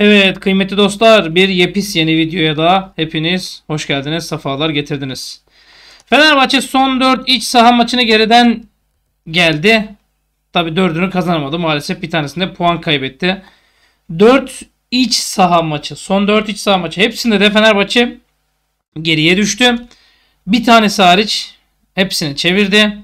Evet kıymetli dostlar bir yepis yeni videoya da hepiniz hoş geldiniz, sefalar getirdiniz. Fenerbahçe son 4 iç saha maçını geriden geldi. Tabi 4'ünü kazanamadı maalesef bir tanesinde puan kaybetti. 4 iç saha maçı, son 4 iç saha maçı hepsinde de Fenerbahçe geriye düştü. Bir tanesi hariç hepsini çevirdi.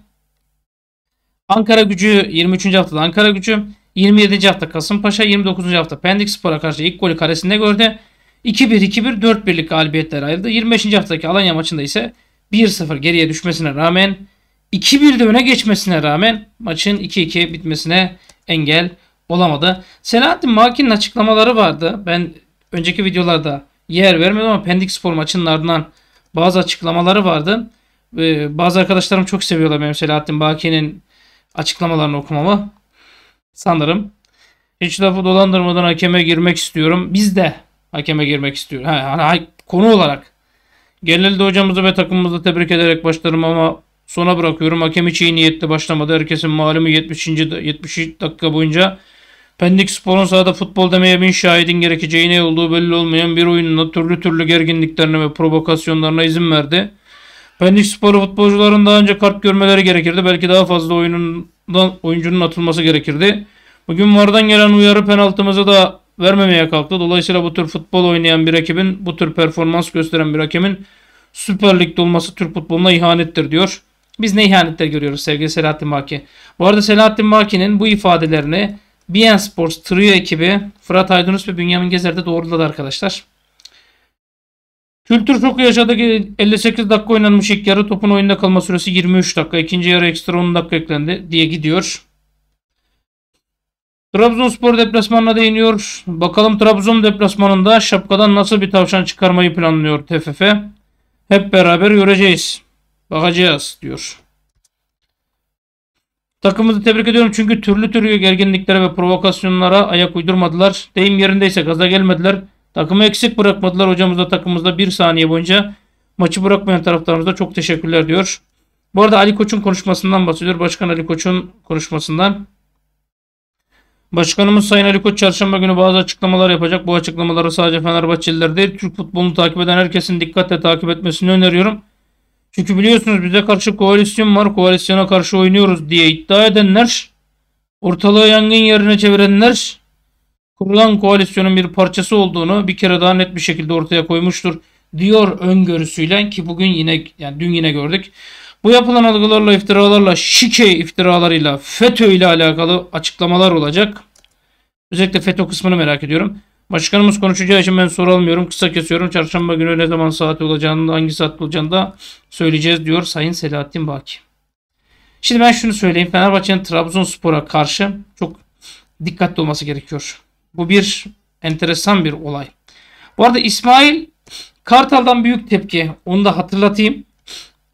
Ankara gücü 23. haftada Ankara gücü 27. hafta Kasımpaşa, 29. hafta Pendik Spor'a karşı ilk golü karesinde gördü. 2-1-2-1 4-1'lik galibiyetler ayrıldı. 25. haftaki Alanya maçında ise 1-0 geriye düşmesine rağmen 2 de öne geçmesine rağmen maçın 2-2 bitmesine engel olamadı. Selahattin Makin'in açıklamaları vardı. Ben önceki videolarda yer vermedim ama Pendik Spor maçının ardından bazı açıklamaları vardı. Ee, bazı arkadaşlarım çok seviyorlar benim Selahattin Baki'nin açıklamalarını okumamı sanırım. Hiç lafı dolandırmadan hakeme girmek istiyorum. Biz de hakeme girmek istiyoruz. Ha, konu olarak. Genelde hocamızı ve takımımızı tebrik ederek başlarım ama sona bırakıyorum. Hakem hiç iyi niyetli başlamadı. Herkesin malumu 70. 70 dakika boyunca Pendik Spor'un sahada futbol demeye bin şahidin gerekeceği ne olduğu belli olmayan bir oyununa türlü türlü gerginliklerine ve provokasyonlarına izin verdi. Pendik Spor'u futbolcuların daha önce kart görmeleri gerekirdi. Belki daha fazla oyunun oyuncunun atılması gerekirdi. Bugün vardan gelen uyarı penaltımızı da vermemeye kalktı. Dolayısıyla bu tür futbol oynayan bir rakibin, bu tür performans gösteren bir rakimin Süper Lig'de olması Türk futboluna ihanettir diyor. Biz ne ihanetler görüyoruz sevgili Selahattin Maki? Bu arada Selahattin Maki'nin bu ifadelerini BN Sports Trio ekibi Fırat Aydınus ve Bünyamin Gezer'de doğruladı arkadaşlar. Kültür şoku yaşadı ki 58 dakika oynanmış ilk yarı. Topun oyunda kalma süresi 23 dakika. ikinci yarı ekstra 10 dakika eklendi diye gidiyor. Trabzonspor deplasmanına değiniyor. Bakalım Trabzon deplasmanında şapkadan nasıl bir tavşan çıkarmayı planlıyor TFF. Hep beraber göreceğiz. Bakacağız diyor. Takımımızı tebrik ediyorum çünkü türlü türlü gerginliklere ve provokasyonlara ayak uydurmadılar. Deyim yerindeyse gaza gelmediler. Takımı eksik bırakmadılar. Hocamız da takımımızda bir saniye boyunca maçı bırakmayan taraftarımıza çok teşekkürler diyor. Bu arada Ali Koç'un konuşmasından bahsediyor. Başkan Ali Koç'un konuşmasından. Başkanımız Sayın Ali Koç çarşamba günü bazı açıklamalar yapacak. Bu açıklamaları sadece Fenerbahçeliler değil Türk futbolunu takip eden herkesin dikkatle takip etmesini öneriyorum. Çünkü biliyorsunuz bize karşı koalisyon var. Koalisyona karşı oynuyoruz diye iddia edenler, ortalığı yangın yerine çevirenler kurulan koalisyonun bir parçası olduğunu bir kere daha net bir şekilde ortaya koymuştur diyor öngörüsüyle ki bugün yine yani dün yine gördük. Bu yapılan algılarla, iftiralarla, şike iftiralarıyla, FETÖ ile alakalı açıklamalar olacak. Özellikle FETÖ kısmını merak ediyorum. Başkanımız konuşacağı için ben soru almıyorum. Kısa kesiyorum. Çarşamba günü ne zaman saati olacağını, hangi saat olacağını da söyleyeceğiz diyor Sayın Selahattin Baki. Şimdi ben şunu söyleyeyim. Fenerbahçe'nin Trabzonspor'a karşı çok dikkatli olması gerekiyor. Bu bir enteresan bir olay. Bu arada İsmail Kartal'dan büyük tepki. Onu da hatırlatayım.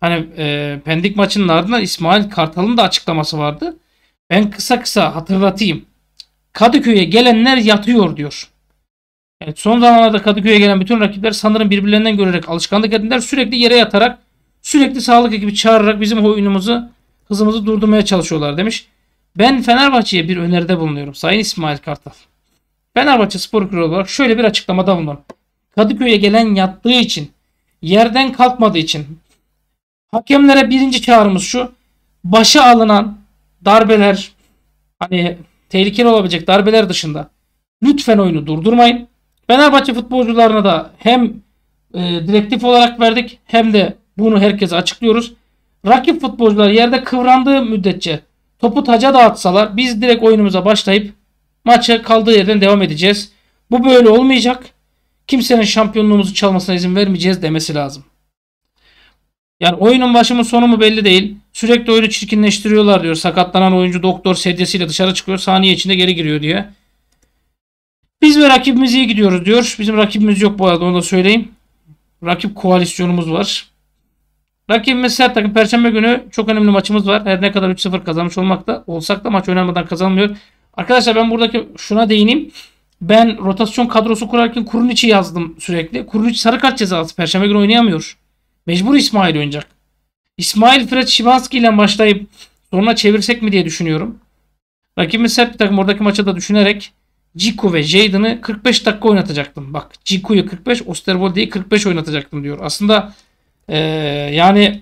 Hani e, Pendik maçının ardından İsmail Kartal'ın da açıklaması vardı. Ben kısa kısa hatırlatayım. Kadıköy'e gelenler yatıyor diyor. Yani son zamanlarda Kadıköy'e gelen bütün rakipler sanırım birbirlerinden görerek alışkanlık edinler. Sürekli yere yatarak, sürekli sağlık ekibi çağırarak bizim oyunumuzu, hızımızı durdurmaya çalışıyorlar demiş. Ben Fenerbahçe'ye bir öneride bulunuyorum Sayın İsmail Kartal. Fenerbahçe Spor Kulübü olarak şöyle bir açıklamada bulunalım. Kadıköy'e gelen yattığı için, yerden kalkmadığı için. Hakemlere birinci çağrımız şu. Başa alınan darbeler, hani tehlikeli olabilecek darbeler dışında lütfen oyunu durdurmayın. Fenerbahçe futbolcularına da hem e, direktif olarak verdik hem de bunu herkese açıklıyoruz. Rakip futbolcular yerde kıvrandığı müddetçe topu taca dağıtsalar biz direkt oyunumuza başlayıp Maça kaldığı yerden devam edeceğiz. Bu böyle olmayacak. Kimsenin şampiyonluğumuzu çalmasına izin vermeyeceğiz demesi lazım. Yani oyunun başı mı sonu mu belli değil. Sürekli oyunu çirkinleştiriyorlar diyor. Sakatlanan oyuncu doktor sedyesiyle dışarı çıkıyor. Saniye içinde geri giriyor diye. Biz ve rakibimiz iyi gidiyoruz diyor. Bizim rakibimiz yok bu arada onu da söyleyeyim. Rakip koalisyonumuz var. Rakibimiz sert takım. Perşembe günü çok önemli maçımız var. Her ne kadar 3-0 kazanmış olmakta olsak da maç önemliden kazanmıyor. Arkadaşlar ben buradaki şuna değineyim. Ben rotasyon kadrosu kurarken Kurun içi yazdım sürekli. Kuruniç sarı kart cezası. Perşembe günü oynayamıyor. Mecbur İsmail oynayacak. İsmail Fred Şimanski ile başlayıp sonra çevirsek mi diye düşünüyorum. Rakibimiz sert bir takım oradaki maçı da düşünerek Ciku ve Jayden'ı 45 dakika oynatacaktım. Bak Ciku'yu 45, Osterwolde'yi 45 oynatacaktım diyor. Aslında ee, yani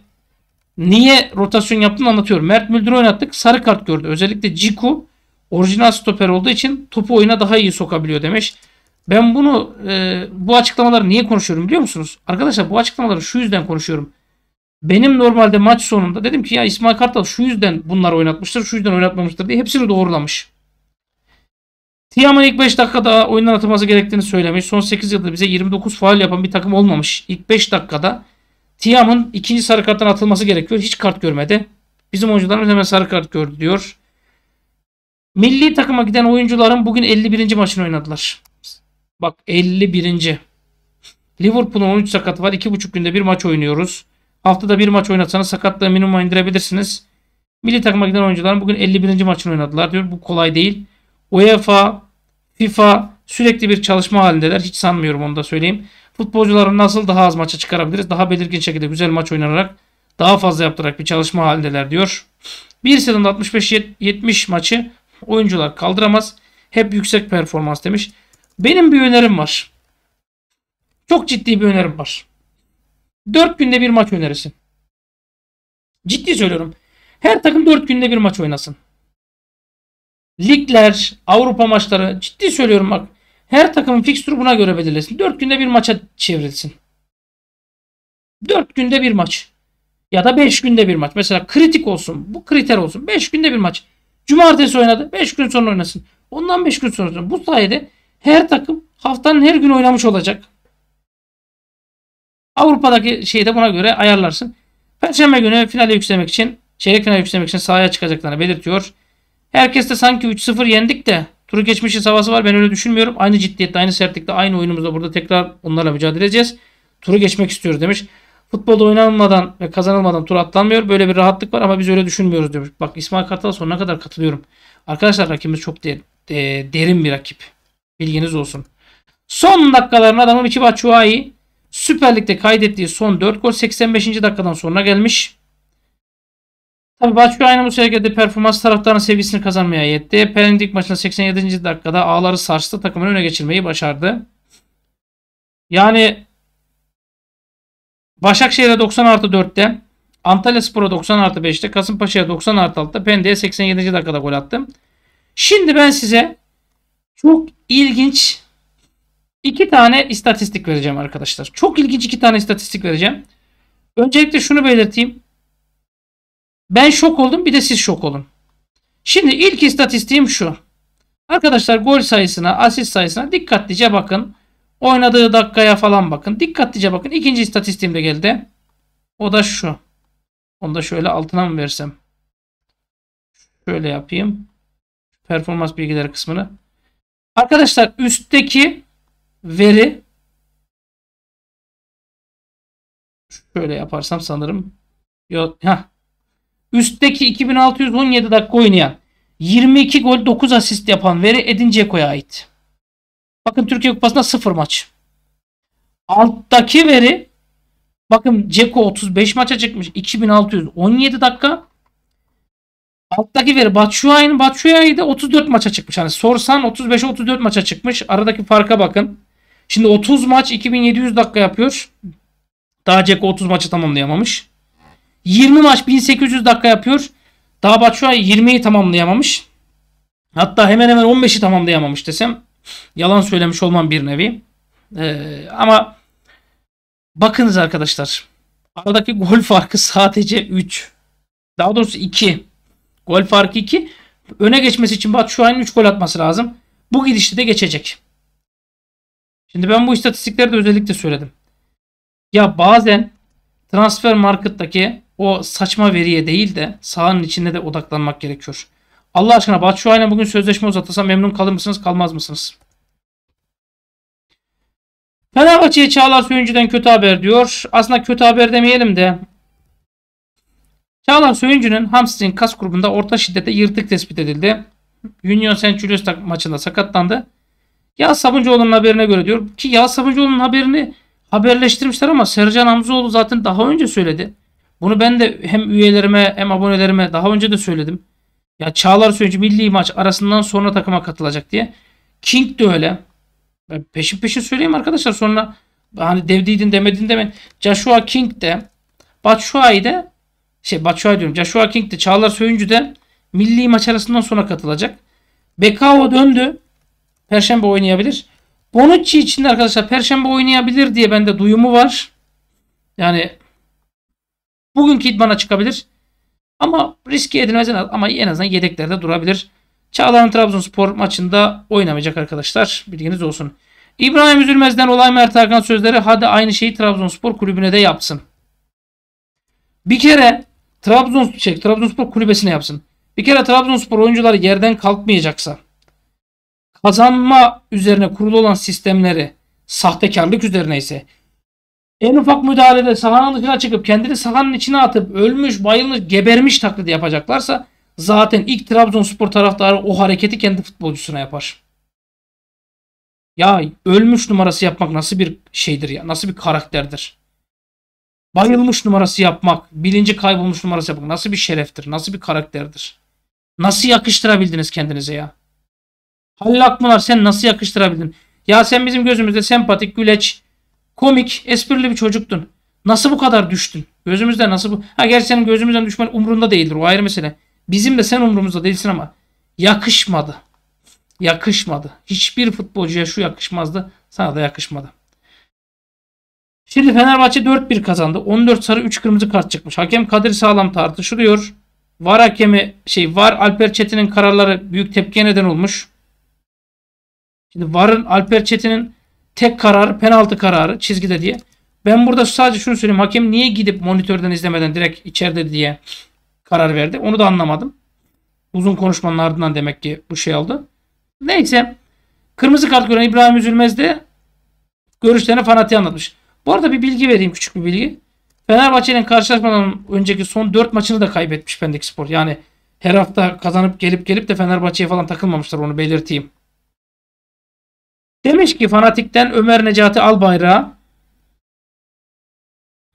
niye rotasyon yaptığını anlatıyorum. Mert Müldür'ü oynattık. Sarı kart gördü. Özellikle Ciku orijinal stoper olduğu için topu oyuna daha iyi sokabiliyor demiş. Ben bunu e, bu açıklamaları niye konuşuyorum biliyor musunuz? Arkadaşlar bu açıklamaları şu yüzden konuşuyorum. Benim normalde maç sonunda dedim ki ya İsmail Kartal şu yüzden bunları oynatmıştır, şu yüzden oynatmamıştır diye hepsini doğrulamış. Tiyaman ilk 5 dakikada oyundan atılması gerektiğini söylemiş. Son 8 yılda bize 29 faal yapan bir takım olmamış. İlk 5 dakikada Tiam'ın ikinci sarı karttan atılması gerekiyor. Hiç kart görmedi. Bizim oyuncularımız hemen sarı kart gördü diyor. Milli takıma giden oyuncuların bugün 51. maçını oynadılar. Bak 51. Liverpool'un 13 sakat var. 2,5 günde bir maç oynuyoruz. Haftada bir maç oynasanız sakatlığı minimuma indirebilirsiniz. Milli takıma giden oyuncuların bugün 51. maçını oynadılar diyor. Bu kolay değil. UEFA, FIFA sürekli bir çalışma halindeler. Hiç sanmıyorum onu da söyleyeyim. Futbolcuları nasıl daha az maça çıkarabiliriz? Daha belirgin şekilde güzel maç oynanarak daha fazla yaptırarak bir çalışma halindeler diyor. Bir sezonda 65-70 maçı oyuncular kaldıramaz. Hep yüksek performans demiş. Benim bir önerim var. Çok ciddi bir önerim var. 4 günde bir maç önerisi. Ciddi söylüyorum. Her takım 4 günde bir maç oynasın. Ligler, Avrupa maçları ciddi söylüyorum bak. Her takımın fikstürü buna göre belirlesin. 4 günde bir maça çevrilsin. 4 günde bir maç. Ya da 5 günde bir maç. Mesela kritik olsun. Bu kriter olsun. 5 günde bir maç. Cumartesi oynadı. 5 gün sonra oynasın. Ondan 5 gün sonra Bu sayede her takım haftanın her gün oynamış olacak. Avrupa'daki şeyi de buna göre ayarlarsın. Perşembe günü finale yükselmek için, çeyrek finale yükselmek için sahaya çıkacaklarını belirtiyor. Herkes de sanki 3-0 yendik de turu geçmişiz havası var. Ben öyle düşünmüyorum. Aynı ciddiyette, aynı sertlikte, aynı oyunumuzda burada tekrar onlarla mücadele edeceğiz. Turu geçmek istiyoruz demiş. Futbolda oynanmadan ve kazanılmadan tur atlanmıyor. Böyle bir rahatlık var ama biz öyle düşünmüyoruz diyormuş. Bak İsmail Kartal sonuna kadar katılıyorum. Arkadaşlar rakibimiz çok de, de, derin bir rakip. Bilginiz olsun. Son dakikaların adamı Michi Batshuayi. Süper Lig'de kaydettiği son 4 gol 85. dakikadan sonra gelmiş. Tabi Tabii aynı bu sevgide performans taraftarın sevgisini kazanmaya yetti. Perendik maçında 87. dakikada ağları sarstı takımını öne geçirmeyi başardı. Yani Başakşehir'e 90 artı 4'te, Antalya Spor'a 90 artı 5'te, Kasımpaşa'ya 90 artı 6'da, Pendik'e 87. dakikada gol attım. Şimdi ben size çok ilginç iki tane istatistik vereceğim arkadaşlar. Çok ilginç iki tane istatistik vereceğim. Öncelikle şunu belirteyim. Ben şok oldum bir de siz şok olun. Şimdi ilk istatistiğim şu. Arkadaşlar gol sayısına, asist sayısına dikkatlice bakın. Oynadığı dakikaya falan bakın. Dikkatlice bakın. İkinci istatistiğim de geldi. O da şu. Onu da şöyle altına mı versem? Şöyle yapayım. Performans bilgileri kısmını. Arkadaşlar üstteki veri şöyle yaparsam sanırım yok. Heh. Üstteki 2617 dakika oynayan 22 gol 9 asist yapan veri Edin Dzeko'ya ait. Bakın Türkiye Kupası'nda 0 maç. Alttaki veri bakın Ceko 35 maça çıkmış. 2617 dakika. Alttaki veri Batshuayi'nin Batshuayi de 34 maça çıkmış. Hani sorsan 35'e 34 maça çıkmış. Aradaki farka bakın. Şimdi 30 maç 2700 dakika yapıyor. Daha Ceko 30 maçı tamamlayamamış. 20 maç 1800 dakika yapıyor. Daha Batshuayi 20'yi tamamlayamamış. Hatta hemen hemen 15'i tamamlayamamış desem Yalan söylemiş olmam bir nevi. Ee, ama bakınız arkadaşlar. Aradaki gol farkı sadece 3. Daha doğrusu 2. Gol farkı 2. Öne geçmesi için Batu Şuay'ın 3 gol atması lazım. Bu gidişte de geçecek. Şimdi ben bu istatistikleri de özellikle söyledim. Ya bazen transfer markettaki o saçma veriye değil de sahanın içinde de odaklanmak gerekiyor. Allah aşkına Batshuayi'yle bugün sözleşme uzatılsa memnun kalır mısınız kalmaz mısınız? Fenerbahçe'ye Çağlar Söyüncü'den kötü haber diyor. Aslında kötü haber demeyelim de. Çağlar Söyüncü'nün hamstring kas grubunda orta şiddete yırtık tespit edildi. Union St. Julius maçında sakatlandı. Yağız Sabuncuoğlu'nun haberine göre diyor ki Yağız Sabuncuoğlu'nun haberini haberleştirmişler ama Sercan Hamzoğlu zaten daha önce söyledi. Bunu ben de hem üyelerime hem abonelerime daha önce de söyledim. Ya Çağlar Söyüncü milli maç arasından sonra takıma katılacak diye. King de öyle. Ben peşin peşin söyleyeyim arkadaşlar sonra hani devdiydin demedin demen Joshua King de Batshuayi de şey Batshuayi diyorum. Joshua King de Çağlar Söyüncü de milli maç arasından sonra katılacak. Bekao döndü. Perşembe oynayabilir. Bonucci için de arkadaşlar Perşembe oynayabilir diye bende duyumu var. Yani bugünkü idmana çıkabilir. Ama riski edilmez en az, ama en azından yedeklerde durabilir. Çağlar'ın Trabzonspor maçında oynamayacak arkadaşlar. Bilginiz olsun. İbrahim Üzülmez'den Olay Mert Hakan sözleri hadi aynı şeyi Trabzonspor kulübüne de yapsın. Bir kere Trabzon, şey, Trabzonspor kulübesine yapsın. Bir kere Trabzonspor oyuncuları yerden kalkmayacaksa kazanma üzerine kurulu olan sistemleri sahtekarlık üzerine ise en ufak müdahalede sahanın dışına çıkıp kendini sahanın içine atıp ölmüş, bayılmış, gebermiş taklidi yapacaklarsa zaten ilk Trabzonspor taraftarı o hareketi kendi futbolcusuna yapar. Ya ölmüş numarası yapmak nasıl bir şeydir ya? Nasıl bir karakterdir? Bayılmış numarası yapmak, bilinci kaybolmuş numarası yapmak nasıl bir şereftir? Nasıl bir karakterdir? Nasıl yakıştırabildiniz kendinize ya? Halil Akmınar sen nasıl yakıştırabildin? Ya sen bizim gözümüzde sempatik, güleç, Komik, esprili bir çocuktun. Nasıl bu kadar düştün? Gözümüzden nasıl bu? Ha gerçi senin gözümüzden düşmen umurunda değildir. O ayrı mesele. Bizim de sen umurumuzda değilsin ama yakışmadı. Yakışmadı. Hiçbir futbolcuya şu yakışmazdı. Sana da yakışmadı. Şimdi Fenerbahçe 4-1 kazandı. 14 sarı 3 kırmızı kart çıkmış. Hakem Kadir Sağlam tartışılıyor. VAR hakemi şey VAR Alper Çetin'in kararları büyük tepkiye neden olmuş. Şimdi VAR'ın Alper Çetin'in tek karar, penaltı kararı çizgide diye. Ben burada sadece şunu söyleyeyim. Hakem niye gidip monitörden izlemeden direkt içeride diye karar verdi. Onu da anlamadım. Uzun konuşmanın ardından demek ki bu şey oldu. Neyse. Kırmızı kart gören İbrahim Üzülmez de görüşlerini Fanati'ye anlatmış. Bu arada bir bilgi vereyim. Küçük bir bilgi. Fenerbahçe'nin karşılaşmadan önceki son 4 maçını da kaybetmiş Pendik Spor. Yani her hafta kazanıp gelip gelip de Fenerbahçe'ye falan takılmamışlar onu belirteyim. Demiş ki fanatikten Ömer Necati Albayrak'a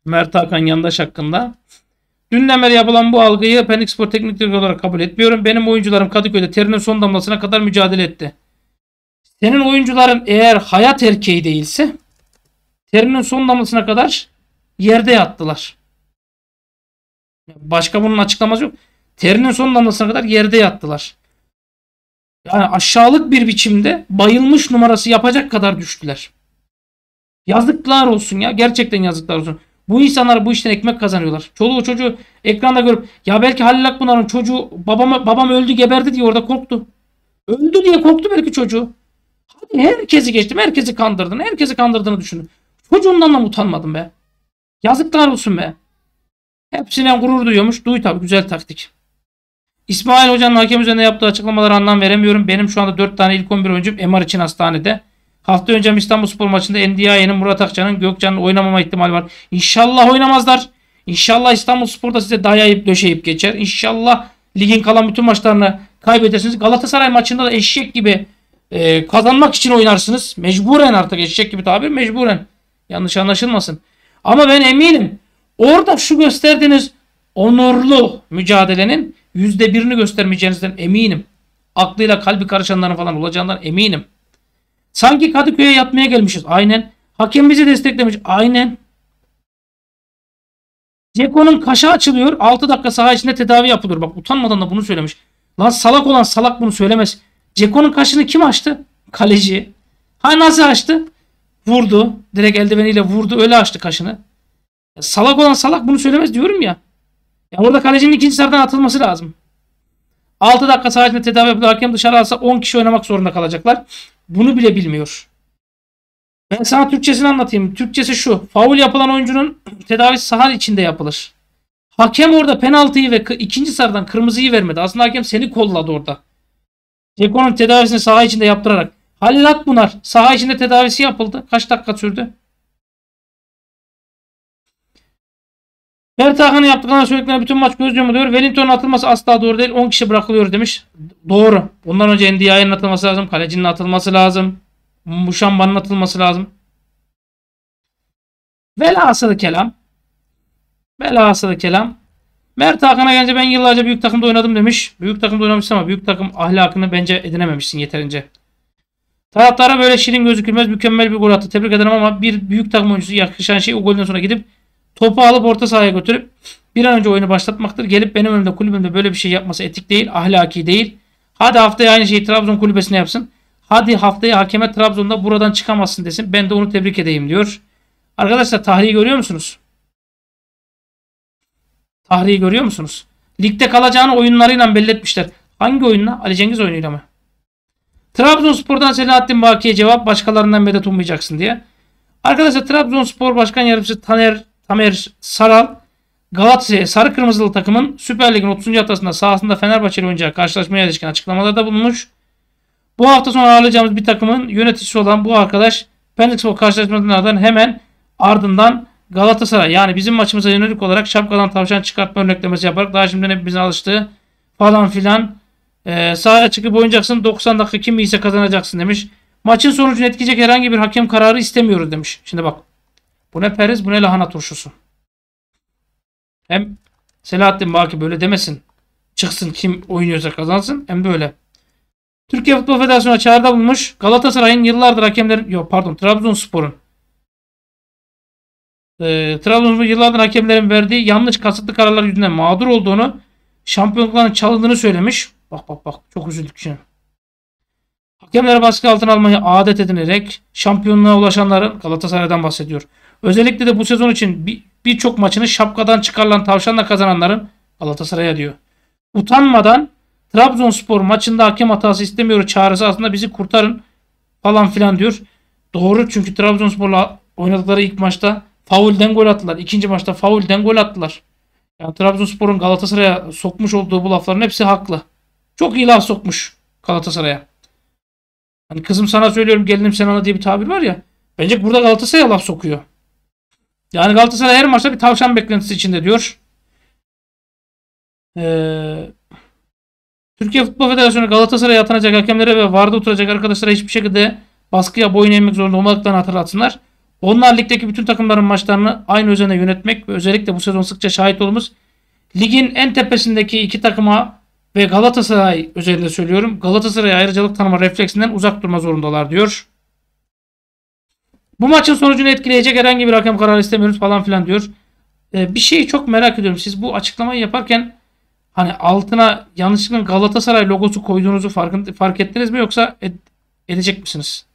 Mert Hakan Yandaş hakkında. Dünlemel yapılan bu algıyı ben Spor teknik direktörü olarak kabul etmiyorum. Benim oyuncularım Kadıköy'de terinin son damlasına kadar mücadele etti. Senin oyuncuların eğer hayat erkeği değilse terinin son damlasına kadar yerde yattılar. Başka bunun açıklaması yok. Terinin son damlasına kadar yerde yattılar. Yani aşağılık bir biçimde bayılmış numarası yapacak kadar düştüler. Yazıklar olsun ya. Gerçekten yazıklar olsun. Bu insanlar bu işten ekmek kazanıyorlar. Çoluğu çocuğu ekranda görüp ya belki Halil Akbunarın çocuğu babam, babam öldü geberdi diye orada korktu. Öldü diye korktu belki çocuğu. Hadi herkesi geçtim. Herkesi kandırdın. Herkesi kandırdığını düşünün. Çocuğundan da utanmadım be. Yazıklar olsun be. Hepsine gurur duyuyormuş. Duy tabii güzel taktik. İsmail Hoca'nın hakem üzerine yaptığı açıklamalara anlam veremiyorum. Benim şu anda 4 tane ilk 11 oyuncum MR için hastanede. Hafta önce İstanbul Spor maçında NDI'nin Murat Akça'nın Gökcan'ın oynamama ihtimali var. İnşallah oynamazlar. İnşallah İstanbul Spor da size dayayıp döşeyip geçer. İnşallah ligin kalan bütün maçlarını kaybedersiniz. Galatasaray maçında da eşek gibi e, kazanmak için oynarsınız. Mecburen artık eşek gibi tabir mecburen. Yanlış anlaşılmasın. Ama ben eminim orada şu gösterdiğiniz onurlu mücadelenin yüzde birini göstermeyeceğinizden eminim. Aklıyla kalbi karışanların falan olacağından eminim. Sanki Kadıköy'e yatmaya gelmişiz. Aynen. Hakem bizi desteklemiş. Aynen. Ceko'nun kaşa açılıyor. 6 dakika saha içinde tedavi yapılıyor. Bak utanmadan da bunu söylemiş. Lan salak olan salak bunu söylemez. Ceko'nun kaşını kim açtı? Kaleci. Ha nasıl açtı? Vurdu. Direkt eldiveniyle vurdu. Öyle açtı kaşını. Salak olan salak bunu söylemez diyorum ya. Yani orada kalecinin ikinci sarıdan atılması lazım. 6 dakika sadece tedavi yapıp hakem dışarı alsa 10 kişi oynamak zorunda kalacaklar. Bunu bile bilmiyor. Ben sana Türkçesini anlatayım. Türkçesi şu. Faul yapılan oyuncunun tedavisi saha içinde yapılır. Hakem orada penaltıyı ve ikinci sarıdan kırmızıyı vermedi. Aslında hakem seni kolladı orada. Ceko'nun tedavisini saha içinde yaptırarak. Halil Akbunar saha içinde tedavisi yapıldı. Kaç dakika sürdü? Mert Hakan'ın yaptıklarına söylediklerine bütün maç göz yumu diyor. Wellington'un atılması asla doğru değil. 10 kişi bırakılıyor demiş. Doğru. Ondan önce NDI'nin atılması lazım. Kalecinin atılması lazım. Muşamba'nın atılması lazım. Velhasılı kelam. Velhasılı kelam. Mert Hakan'a gelince ben yıllarca büyük takımda oynadım demiş. Büyük takımda oynamışsın ama büyük takım ahlakını bence edinememişsin yeterince. Taraftara böyle şirin gözükülmez mükemmel bir gol attı. Tebrik ederim ama bir büyük takım oyuncusu yakışan şey o golden sonra gidip Topu alıp orta sahaya götürüp bir an önce oyunu başlatmaktır. Gelip benim önümde kulübümde böyle bir şey yapması etik değil, ahlaki değil. Hadi haftaya aynı şeyi Trabzon kulübesine yapsın. Hadi haftaya hakeme Trabzon'da buradan çıkamazsın desin. Ben de onu tebrik edeyim diyor. Arkadaşlar tahriyi görüyor musunuz? Tahriyi görüyor musunuz? Ligde kalacağını oyunlarıyla belli etmişler. Hangi oyunla? Ali Cengiz oyunuyla mı? Trabzonspor'dan Selahattin Baki'ye cevap başkalarından medet ummayacaksın diye. Arkadaşlar Trabzonspor Başkan Yardımcısı Taner Tamer Saral Galatasaray sarı kırmızılı takımın Süper Lig'in 30. haftasında sahasında Fenerbahçeli oynayacağı karşılaşmaya ilişkin açıklamalarda bulunmuş. Bu hafta sonu ağırlayacağımız bir takımın yöneticisi olan bu arkadaş Pendikspor karşılaşmalarından hemen ardından Galatasaray yani bizim maçımıza yönelik olarak şapkadan tavşan çıkartma örneklemesi yaparak daha şimdiden hepimizin alıştığı falan filan ee, sahaya çıkıp oynayacaksın 90 dakika kim iyiyse kazanacaksın demiş. Maçın sonucunu etkileyecek herhangi bir hakem kararı istemiyoruz demiş. Şimdi bak bu ne periz bu ne lahana turşusu. Hem Selahattin Baki böyle demesin. Çıksın kim oynuyorsa kazansın. Hem böyle. Türkiye Futbol Federasyonu'na çağrıda bulmuş. Galatasaray'ın yıllardır hakemlerin... Yok pardon Trabzonspor'un. E, Trabzonspor yıllardır hakemlerin verdiği yanlış kasıtlı kararlar yüzünden mağdur olduğunu, şampiyonlukların çalındığını söylemiş. Bak bak bak çok üzüldük şimdi. Hakemlere baskı altına almayı adet edinerek şampiyonluğa ulaşanların Galatasaray'dan bahsediyor. Özellikle de bu sezon için birçok bir maçını şapkadan çıkarılan tavşanla kazananların Galatasaray'a diyor. Utanmadan Trabzonspor maçında hakem hatası istemiyor çağrısı aslında bizi kurtarın falan filan diyor. Doğru çünkü Trabzonspor'la oynadıkları ilk maçta faulden gol attılar. İkinci maçta faulden gol attılar. Yani Trabzonspor'un Galatasaray'a sokmuş olduğu bu lafların hepsi haklı. Çok iyi laf sokmuş Galatasaray'a. Hani kızım sana söylüyorum gelinim sen ana diye bir tabir var ya. Bence burada Galatasaray'a laf sokuyor. Yani Galatasaray her maçta bir tavşan beklentisi içinde diyor. Ee, Türkiye Futbol Federasyonu Galatasaray'a atanacak hakemlere ve VAR'da oturacak arkadaşlara hiçbir şekilde baskıya boyun eğmek zorunda olmadıklarını hatırlatsınlar. Onlar ligdeki bütün takımların maçlarını aynı özenle yönetmek ve özellikle bu sezon sıkça şahit olduğumuz ligin en tepesindeki iki takıma ve Galatasaray özelinde söylüyorum. Galatasaray ayrıcalık tanıma refleksinden uzak durma zorundalar diyor. Bu maçın sonucunu etkileyecek herhangi bir hakem kararı istemiyoruz falan filan diyor. Ee, bir şeyi çok merak ediyorum. Siz bu açıklamayı yaparken hani altına yanlışlıkla Galatasaray logosu koyduğunuzu fark, fark ettiniz mi yoksa ed, edecek misiniz?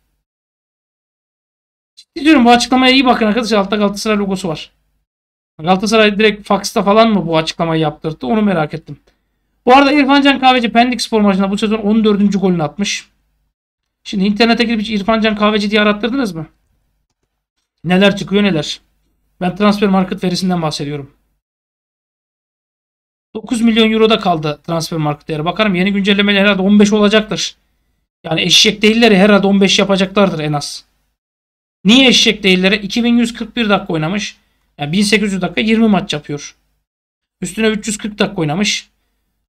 Ciddi diyorum bu açıklamaya iyi bakın arkadaşlar. Altta Galatasaray logosu var. Galatasaray direkt Fax'ta falan mı bu açıklamayı yaptırdı onu merak ettim. Bu arada İrfan Can Kahveci Pendik spor maçında bu sezon 14. golünü atmış. Şimdi internete girip hiç İrfan Can Kahveci diye arattırdınız mı? Neler çıkıyor neler. Ben transfer market verisinden bahsediyorum. 9 milyon euro da kaldı transfer market değeri. Bakarım yeni güncellemeyle herhalde 15 olacaktır. Yani eşek değilleri herhalde 15 yapacaklardır en az. Niye eşek değilleri? 2141 dakika oynamış. Yani 1800 dakika 20 maç yapıyor. Üstüne 340 dakika oynamış.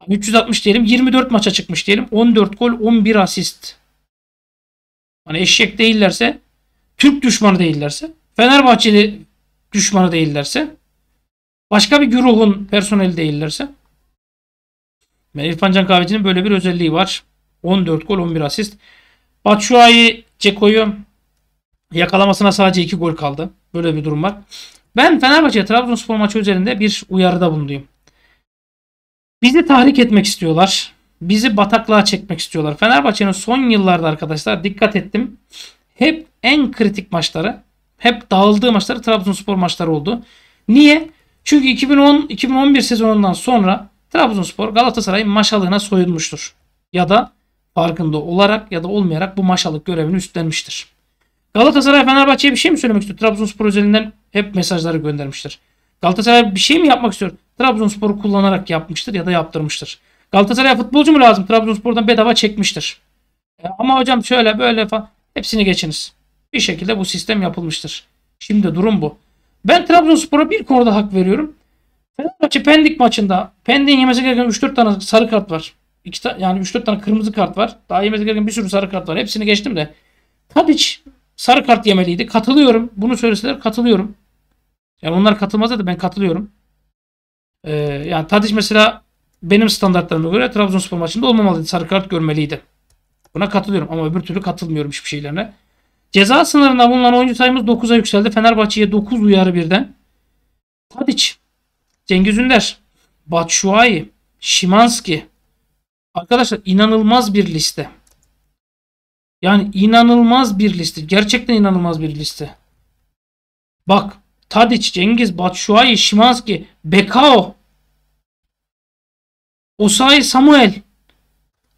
360 diyelim 24 maça çıkmış diyelim. 14 gol 11 asist. Hani eşek değillerse Türk düşmanı değillerse Fenerbahçeli düşmanı değillerse başka bir güruhun personeli değillerse yani İrfan Can Kahveci'nin böyle bir özelliği var. 14 gol 11 asist. Batshuayi Ceko'yu yakalamasına sadece 2 gol kaldı. Böyle bir durum var. Ben Fenerbahçe Trabzonspor maçı üzerinde bir uyarıda bulunayım. Bizi tahrik etmek istiyorlar. Bizi bataklığa çekmek istiyorlar. Fenerbahçe'nin son yıllarda arkadaşlar dikkat ettim. Hep en kritik maçları hep dağıldığı maçları Trabzonspor maçları oldu. Niye? Çünkü 2010-2011 sezonundan sonra Trabzonspor Galatasaray'ın maşalığına soyulmuştur. Ya da farkında olarak ya da olmayarak bu maşalık görevini üstlenmiştir. Galatasaray Fenerbahçe'ye bir şey mi söylemek istiyor? Trabzonspor özelinden hep mesajları göndermiştir. Galatasaray bir şey mi yapmak istiyor? Trabzonspor'u kullanarak yapmıştır ya da yaptırmıştır. Galatasaray futbolcu mu lazım? Trabzonspor'dan bedava çekmiştir. E, ama hocam şöyle böyle falan hepsini geçiniz bir şekilde bu sistem yapılmıştır. Şimdi durum bu. Ben Trabzonspor'a bir konuda hak veriyorum. Fenerbahçe Pendik maçında Pendik'in yemesi gereken 3-4 tane sarı kart var. İki ta- yani 3-4 tane kırmızı kart var. Daha yemesi gereken bir sürü sarı kart var. Hepsini geçtim de. Tadic sarı kart yemeliydi. Katılıyorum. Bunu söyleseler katılıyorum. Yani onlar katılmaz da ben katılıyorum. Ee, yani Tadic mesela benim standartlarıma göre Trabzonspor maçında olmamalıydı. Sarı kart görmeliydi. Buna katılıyorum ama öbür türlü katılmıyorum hiçbir şeylerine. Ceza sınırında bulunan oyuncu sayımız 9'a yükseldi. Fenerbahçe'ye 9 uyarı birden. Tadiç, Cengiz Ünder, Batshuayi, Şimanski. Arkadaşlar inanılmaz bir liste. Yani inanılmaz bir liste. Gerçekten inanılmaz bir liste. Bak Tadiç, Cengiz, Batshuayi, Şimanski, Bekao, Osayi Samuel.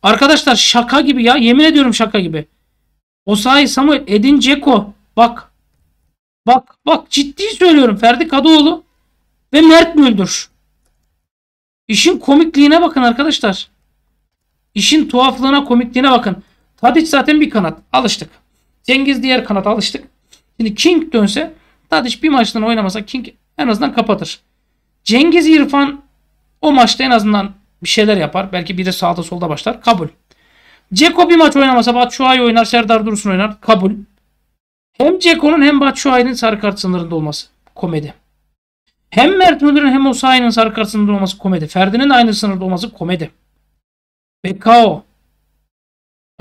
Arkadaşlar şaka gibi ya. Yemin ediyorum şaka gibi. Osayi Samuel Edin Ceko. Bak. Bak bak ciddi söylüyorum Ferdi Kadıoğlu ve Mert Müldür. İşin komikliğine bakın arkadaşlar. İşin tuhaflığına komikliğine bakın. Tadiç zaten bir kanat. Alıştık. Cengiz diğer kanat alıştık. Şimdi King dönse Tadiç bir maçtan oynamasa King en azından kapatır. Cengiz İrfan o maçta en azından bir şeyler yapar. Belki biri sağda solda başlar. Kabul. Ceko bir maç oynamasa Batshuayi oynar, Serdar Dursun oynar. Kabul. Hem Ceko'nun hem Batshuayi'nin sarı kart sınırında olması komedi. Hem Mert Müldür'ün hem Osayi'nin sarı kart sınırında olması komedi. Ferdi'nin aynı sınırda olması komedi. Bekao.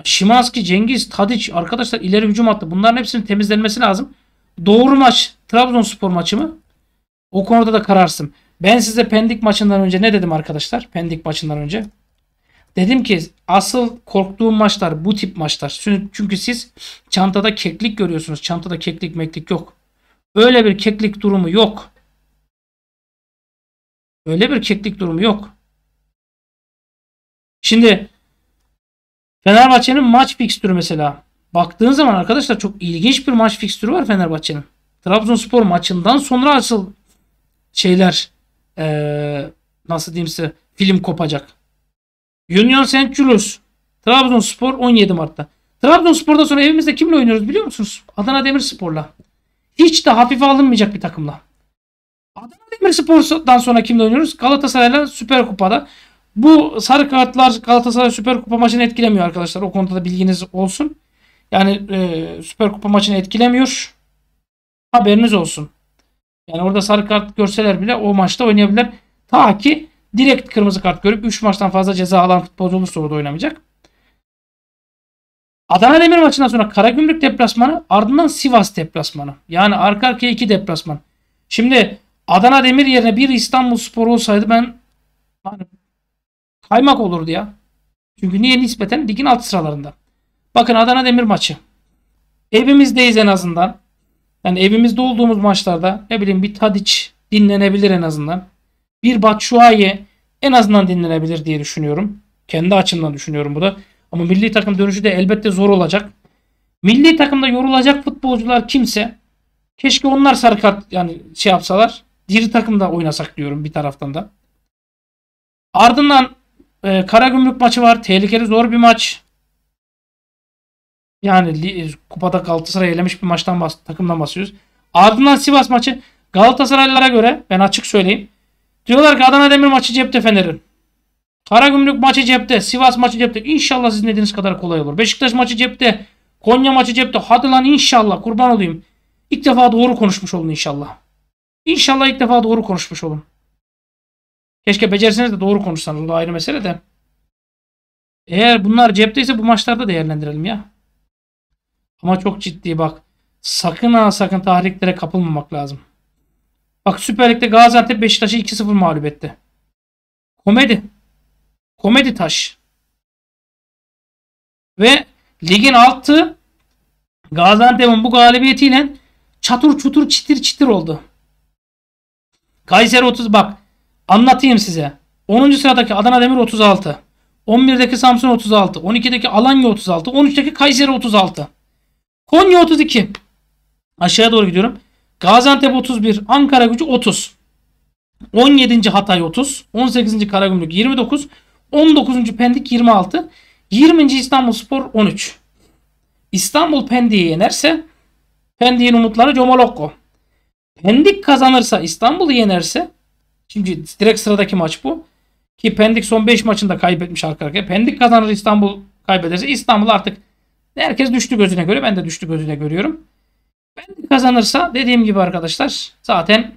Şimanski, Cengiz, Tadic arkadaşlar ileri hücum attı. Bunların hepsinin temizlenmesi lazım. Doğru maç Trabzonspor maçı mı? O konuda da kararsın. Ben size Pendik maçından önce ne dedim arkadaşlar? Pendik maçından önce. Dedim ki asıl korktuğum maçlar bu tip maçlar. Çünkü siz çantada keklik görüyorsunuz. Çantada keklik meklik yok. Öyle bir keklik durumu yok. Öyle bir keklik durumu yok. Şimdi Fenerbahçe'nin maç fikstürü mesela. Baktığın zaman arkadaşlar çok ilginç bir maç fikstürü var Fenerbahçe'nin. Trabzonspor maçından sonra asıl şeyler ee, nasıl diyeyim size film kopacak. Union St. Julius. Trabzonspor 17 Mart'ta. Trabzonspor'dan sonra evimizde kimle oynuyoruz biliyor musunuz? Adana Demirspor'la. Hiç de hafife alınmayacak bir takımla. Adana Demirspor'dan sonra kimle oynuyoruz? Galatasaray'la Süper Kupa'da. Bu sarı kartlar Galatasaray Süper Kupa maçını etkilemiyor arkadaşlar. O konuda da bilginiz olsun. Yani e, Süper Kupa maçını etkilemiyor. Haberiniz olsun. Yani orada sarı kart görseler bile o maçta oynayabilirler. Ta ki Direkt kırmızı kart görüp 3 maçtan fazla ceza alan futbolcu olursa orada oynamayacak. Adana Demir maçından sonra Karagümrük deplasmanı ardından Sivas deplasmanı. Yani arka arkaya iki deplasman. Şimdi Adana Demir yerine bir İstanbul Spor olsaydı ben hani, kaymak olurdu ya. Çünkü niye nispeten ligin alt sıralarında. Bakın Adana Demir maçı. Evimizdeyiz en azından. Yani evimizde olduğumuz maçlarda ne bileyim bir Tadiç dinlenebilir en azından bir Batshuayi en azından dinlenebilir diye düşünüyorum. Kendi açımdan düşünüyorum bu da. Ama milli takım dönüşü de elbette zor olacak. Milli takımda yorulacak futbolcular kimse keşke onlar sarı kart yani şey yapsalar. Diri takımda oynasak diyorum bir taraftan da. Ardından e, Karagümrük maçı var. Tehlikeli zor bir maç. Yani e, kupada Galatasaray elemiş bir maçtan bahs takımdan basıyoruz Ardından Sivas maçı Galatasaraylılara göre ben açık söyleyeyim. Diyorlar ki Adana Demir maçı cepte Fener'in. Karagümrük maçı cepte. Sivas maçı cepte. İnşallah sizin dediğiniz kadar kolay olur. Beşiktaş maçı cepte. Konya maçı cepte. Hadi lan inşallah kurban olayım. İlk defa doğru konuşmuş olun inşallah. İnşallah ilk defa doğru konuşmuş olun. Keşke becerseniz de doğru konuşsanız. O da ayrı mesele de. Eğer bunlar cepteyse bu maçlarda değerlendirelim ya. Ama çok ciddi bak. Sakın ha sakın tahriklere kapılmamak lazım. Bak Süper Lig'de Gaziantep Beşiktaş'ı 2-0 mağlup etti. Komedi. Komedi taş. Ve ligin altı Gaziantep'in bu galibiyetiyle çatır çutur çitir çitir oldu. Kayseri 30 bak anlatayım size. 10. sıradaki Adana Demir 36. 11'deki Samsun 36. 12'deki Alanya 36. 13'teki Kayseri 36. Konya 32. Aşağıya doğru gidiyorum. Gaziantep 31, Ankara gücü 30. 17. Hatay 30, 18. Karagümrük 29, 19. Pendik 26, 20. İstanbul Spor 13. İstanbul Pendik'i yenerse Pendik'in umutları Comolokko. Pendik kazanırsa İstanbul'u yenerse şimdi direkt sıradaki maç bu. Ki Pendik son 5 maçında kaybetmiş arka arkaya. Pendik kazanır İstanbul kaybederse İstanbul artık herkes düştü gözüne göre ben de düştü gözüne görüyorum. Ben kazanırsa dediğim gibi arkadaşlar zaten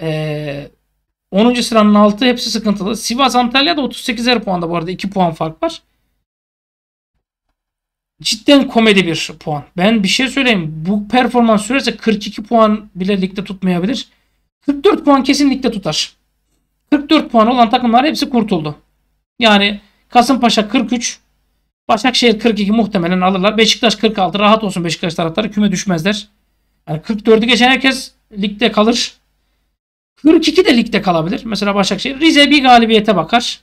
e, 10. sıranın altı hepsi sıkıntılı. Sivas Antalya'da 38'er puanda bu arada 2 puan fark var. Cidden komedi bir puan. Ben bir şey söyleyeyim. Bu performans sürerse 42 puan bile ligde tutmayabilir. 44 puan kesinlikle tutar. 44 puan olan takımlar hepsi kurtuldu. Yani Kasımpaşa 43, Başakşehir 42 muhtemelen alırlar. Beşiktaş 46. Rahat olsun Beşiktaş taraftarı. Küme düşmezler. Yani 44'ü geçen herkes ligde kalır. 42 de ligde kalabilir. Mesela Başakşehir. Rize bir galibiyete bakar.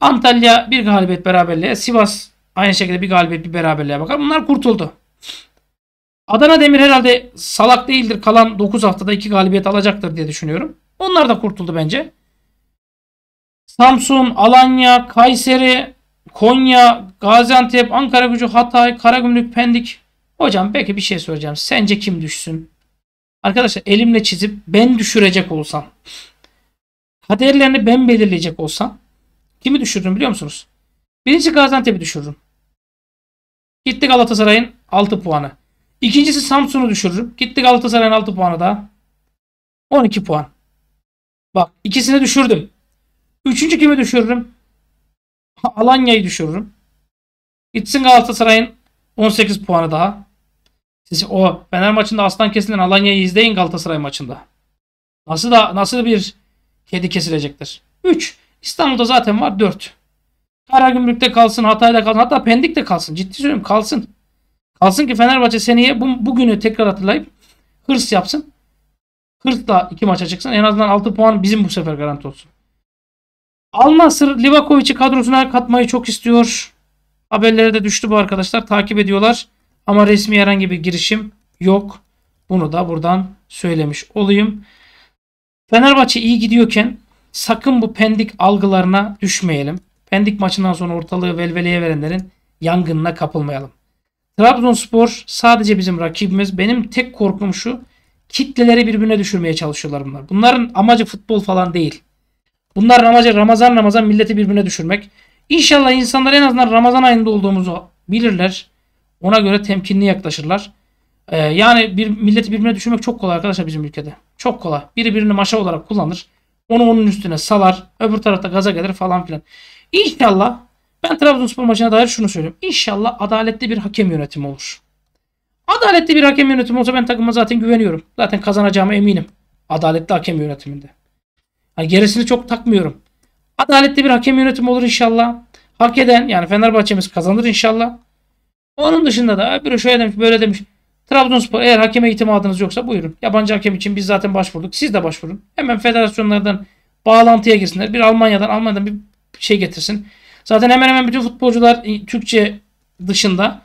Antalya bir galibiyet beraberliğe. Sivas aynı şekilde bir galibiyet bir beraberliğe bakar. Bunlar kurtuldu. Adana Demir herhalde salak değildir. Kalan 9 haftada 2 galibiyet alacaktır diye düşünüyorum. Onlar da kurtuldu bence. Samsun, Alanya, Kayseri, Konya, Gaziantep, Ankara Gücü, Hatay, Karagümrük, Pendik. Hocam peki bir şey soracağım. Sence kim düşsün? Arkadaşlar elimle çizip ben düşürecek olsam. Kaderlerini ben belirleyecek olsam. Kimi düşürdüm biliyor musunuz? Birinci Gaziantep'i düşürürüm. Gitti Galatasaray'ın 6 puanı. İkincisi Samsun'u düşürürüm. Gitti Galatasaray'ın 6 puanı daha. 12 puan. Bak ikisini düşürdüm. Üçüncü kimi düşürürüm? Alanya'yı düşürürüm. Gitsin Galatasaray'ın 18 puanı daha. Siz o Fener maçında aslan kesilen Alanya'yı izleyin Galatasaray maçında. Nasıl da nasıl bir kedi kesilecektir? 3. İstanbul'da zaten var 4. Karagümrük'te kalsın, Hatay'da kalsın, hatta Pendik'te kalsın. Ciddi söylüyorum kalsın. Kalsın ki Fenerbahçe seneye bu, bugünü tekrar hatırlayıp hırs yapsın. Hırsla iki maça çıksın. En azından 6 puan bizim bu sefer garanti olsun. Al Livakovic'i kadrosuna katmayı çok istiyor. Haberlere de düştü bu arkadaşlar. Takip ediyorlar. Ama resmi herhangi bir girişim yok. Bunu da buradan söylemiş olayım. Fenerbahçe iyi gidiyorken sakın bu pendik algılarına düşmeyelim. Pendik maçından sonra ortalığı velveleye verenlerin yangınına kapılmayalım. Trabzonspor sadece bizim rakibimiz. Benim tek korkum şu. Kitleleri birbirine düşürmeye çalışıyorlar bunlar. Bunların amacı futbol falan değil. Bunların amacı Ramazan Ramazan milleti birbirine düşürmek. İnşallah insanlar en azından Ramazan ayında olduğumuzu bilirler. Ona göre temkinli yaklaşırlar. Ee, yani bir milleti birbirine düşürmek çok kolay arkadaşlar bizim ülkede. Çok kolay. Biri birini maşa olarak kullanır. Onu onun üstüne salar. Öbür tarafta gaza gelir falan filan. İnşallah ben Trabzonspor maçına dair şunu söylüyorum. İnşallah adaletli bir hakem yönetimi olur. Adaletli bir hakem yönetimi olsa ben takıma zaten güveniyorum. Zaten kazanacağıma eminim. Adaletli hakem yönetiminde. Yani gerisini çok takmıyorum. Adaletli bir hakem yönetimi olur inşallah. Hak eden yani Fenerbahçe'miz kazanır inşallah. Onun dışında da öbürü şöyle demiş böyle demiş. Trabzonspor eğer hakeme itimadınız yoksa buyurun. Yabancı hakem için biz zaten başvurduk. Siz de başvurun. Hemen federasyonlardan bağlantıya girsinler. Bir Almanya'dan Almanya'dan bir şey getirsin. Zaten hemen hemen bütün futbolcular Türkçe dışında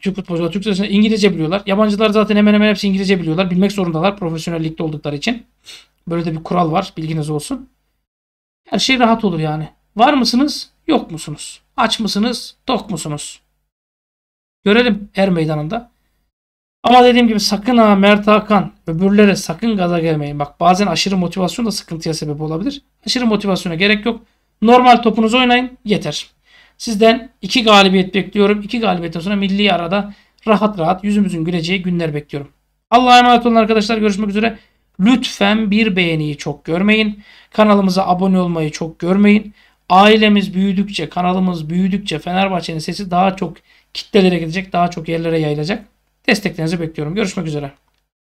Türk futbolcular Türkçe dışında İngilizce biliyorlar. Yabancılar zaten hemen hemen hepsi İngilizce biliyorlar. Bilmek zorundalar profesyonellikte oldukları için. Böyle de bir kural var. Bilginiz olsun. Her şey rahat olur yani. Var mısınız? Yok musunuz? Aç mısınız? Tok musunuz? Görelim er meydanında. Ama dediğim gibi sakın ha Mert Hakan öbürlere sakın gaza gelmeyin. Bak bazen aşırı motivasyon da sıkıntıya sebep olabilir. Aşırı motivasyona gerek yok. Normal topunuzu oynayın yeter. Sizden iki galibiyet bekliyorum. İki galibiyetten sonra milli arada rahat rahat yüzümüzün güleceği günler bekliyorum. Allah'a emanet olun arkadaşlar. Görüşmek üzere. Lütfen bir beğeniyi çok görmeyin. Kanalımıza abone olmayı çok görmeyin. Ailemiz büyüdükçe, kanalımız büyüdükçe Fenerbahçe'nin sesi daha çok kitlelere gidecek, daha çok yerlere yayılacak. Desteklerinizi bekliyorum. Görüşmek üzere.